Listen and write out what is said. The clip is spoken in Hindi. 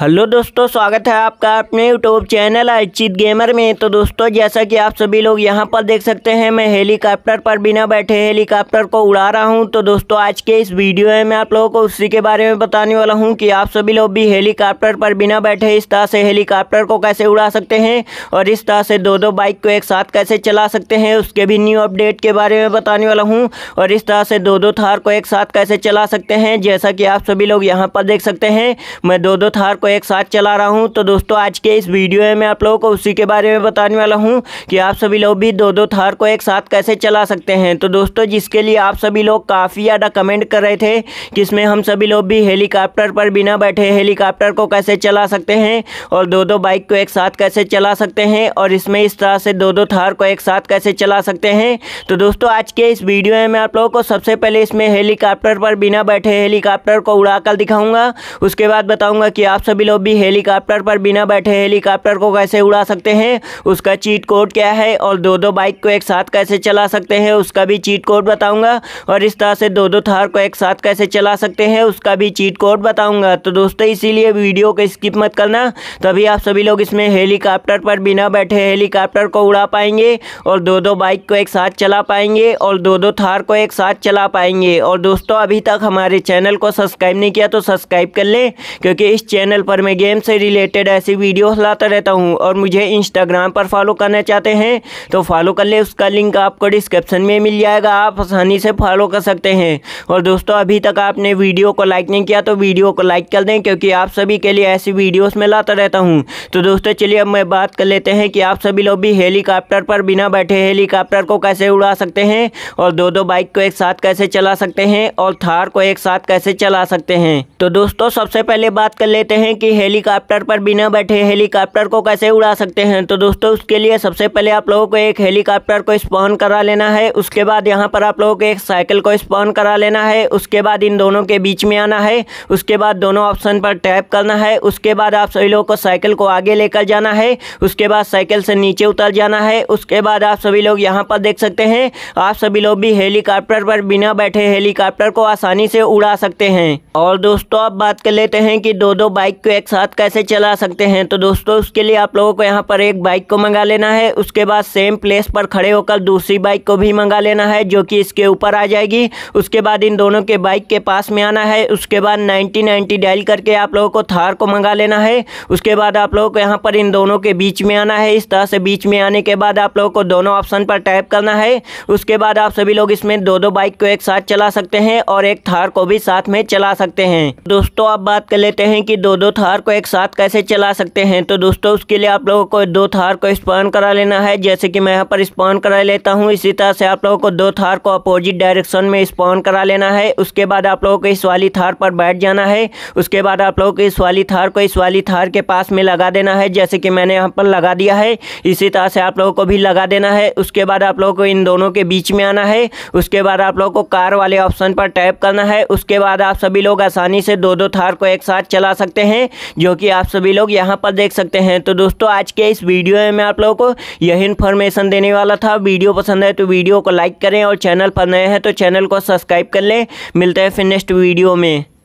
हेलो दोस्तों स्वागत है आपका अपने यूट्यूब चैनल अचित गेमर में तो दोस्तों जैसा कि आप सभी लोग यहां पर देख सकते हैं मैं हेलीकॉप्टर पर बिना बैठे हेलीकॉप्टर को उड़ा रहा हूं तो दोस्तों आज के इस वीडियो में मैं आप लोगों को उसी के बारे में बताने वाला हूं कि आप सभी लोग भी हेलीकॉप्टर पर बिना बैठे इस तरह से हेलीकॉप्टर को कैसे उड़ा सकते हैं और इस तरह से दो दो बाइक को एक साथ कैसे चला सकते हैं उसके भी न्यू अपडेट के बारे में बताने वाला हूँ और इस तरह से दो दो थार को एक साथ कैसे चला सकते हैं जैसा कि आप सभी लोग यहाँ पर देख सकते हैं मैं दो दो थार को एक साथ चला रहा हूँ तो दोस्तों आज के इस वीडियो में मैं आप लोगों को उसी के बारे में बताने वाला हूँ कि आप सभी लोग भी दो दो थार को एक साथ कैसे चला सकते हैं तो दोस्तों जिसके लिए आप सभी लोग काफ़ी ज़्यादा कमेंट कर रहे थे कि इसमें हम सभी लोग भी हेलीकॉप्टर पर बिना बैठे हेलीकॉप्टर को कैसे चला सकते हैं और दो दो बाइक को एक साथ कैसे चला सकते हैं और इसमें इस तरह से दो दो थार को एक साथ कैसे चला सकते हैं तो दोस्तों आज के इस वीडियो में मैं आप लोगों को सबसे पहले इसमें हेलीकॉप्टर पर बिना बैठे हेलीकॉप्टर को उड़ाकर दिखाऊंगा उसके बाद बताऊंगा कि आप सभी सभी लोग भी हेलीकॉप्टर पर बिना बैठे हेलीकॉप्टर को कैसे उड़ा सकते हैं उसका चीट कोड क्या है और दो दो बाइक को एक साथ कैसे चला सकते हैं उसका भी चीट कोड बताऊंगा और इस तरह से दो दो थार को एक साथ कैसे चला सकते हैं उसका भी चीट कोड बताऊंगा तो दोस्तों इसीलिए वीडियो को स्किप मत करना तभी आप सभी लोग इसमें हेलीकॉप्टर पर बिना बैठे हेलीकॉप्टर को उड़ा पाएंगे और दो दो बाइक को एक साथ चला पाएंगे और दो दो थार को एक साथ चला पाएंगे और दोस्तों अभी तक हमारे चैनल को सब्सक्राइब नहीं किया तो सब्सक्राइब कर लें क्योंकि इस चैनल पर मैं गेम से रिलेटेड ऐसी वीडियोस लाता रहता हूँ और मुझे इंस्टाग्राम पर फॉलो करना चाहते हैं तो फॉलो कर ले उसका लिंक आपको डिस्क्रिप्शन में मिल जाएगा आप आसानी से फॉलो कर सकते हैं और दोस्तों अभी तक आपने वीडियो को लाइक नहीं किया तो वीडियो को लाइक कर दें क्योंकि आप सभी के लिए ऐसी वीडियोज़ में लाता रहता हूँ तो दोस्तों चलिए अब मैं बात कर लेते हैं कि आप सभी लोग भी हेलीकॉप्टर पर बिना बैठे हेलीकॉप्टर को कैसे उड़ा सकते हैं और दो दो बाइक को एक साथ कैसे चला सकते हैं और थार को एक साथ कैसे चला सकते हैं तो दोस्तों सबसे पहले बात कर लेते हैं हैं कि हेलीकॉप्टर पर बिना बैठे हेलीकॉप्टर को कैसे उड़ा सकते हैं तो दोस्तों उसके लिए सबसे पहले आप लोगों को एक हेलीकॉप्टर को स्पॉन करा लेना है उसके बाद यहाँ पर आप लोगों को एक साइकिल को स्पॉन करा लेना है उसके बाद इन दोनों के बीच में आना है उसके बाद दोनों ऑप्शन पर टैप करना है उसके बाद आप सभी लोगों को साइकिल को आगे लेकर जाना है उसके बाद साइकिल से नीचे उतर जाना है उसके बाद आप सभी लोग यहाँ पर देख सकते हैं आप सभी लोग भी हेलीकॉप्टर पर बिना बैठे हेलीकॉप्टर को आसानी से उड़ा सकते हैं और दोस्तों आप बात कर लेते हैं कि दो दो बाइक को एक साथ कैसे चला सकते हैं तो दोस्तों उसके लिए आप लोगों को यहाँ पर एक बाइक को मंगा लेना है उसके बाद सेम प्लेस पर खड़े होकर दूसरी बाइक को भी मंगा लेना है जो कि इसके ऊपर आ जाएगी उसके बाद इन दोनों के बाइक के पास में आना है उसके बाद नाइन्टी नाइन्टी डायल करके आप लोगों को थार को मंगा लेना है उसके बाद आप लोगों को यहाँ पर इन दोनों के बीच में आना है इस तरह से बीच में आने के बाद आप लोगों को दोनों ऑप्शन पर टाइप करना है उसके बाद आप सभी लोग इसमें दो दो बाइक को एक साथ चला सकते हैं और एक थार को भी साथ में चला सकते हैं दोस्तों आप बात कर लेते हैं कि दो दो थार को एक साथ कैसे चला सकते हैं तो दोस्तों उसके लिए आप लोगों को दो थार को स्पॉन करा लेना है जैसे कि मैं यहाँ पर स्पॉन करा लेता हूँ इसी तरह से आप लोगों को दो थार को अपोजिट डायरेक्शन में स्पॉन करा लेना है उसके बाद आप लोगों को इस वाली थार पर बैठ जाना है उसके बाद आप लोगों को इस वाली थार को इस वाली थार के पास में लगा देना है जैसे कि मैंने यहाँ पर लगा दिया है इसी तरह से आप लोगों को भी लगा देना है उसके बाद आप लोगों को इन दोनों के बीच में आना है उसके बाद आप लोगों को कार वाले ऑप्शन पर टैप करना है उसके बाद आप सभी लोग आसानी से दो दो थार को एक साथ चला सकते हैं जो कि आप सभी लोग यहाँ पर देख सकते हैं तो दोस्तों आज के इस वीडियो में मैं आप लोगों को यही इन्फॉर्मेशन देने वाला था वीडियो पसंद है तो वीडियो को लाइक करें और चैनल पर नए हैं तो चैनल को सब्सक्राइब कर लें मिलते हैं फिर नेक्स्ट वीडियो में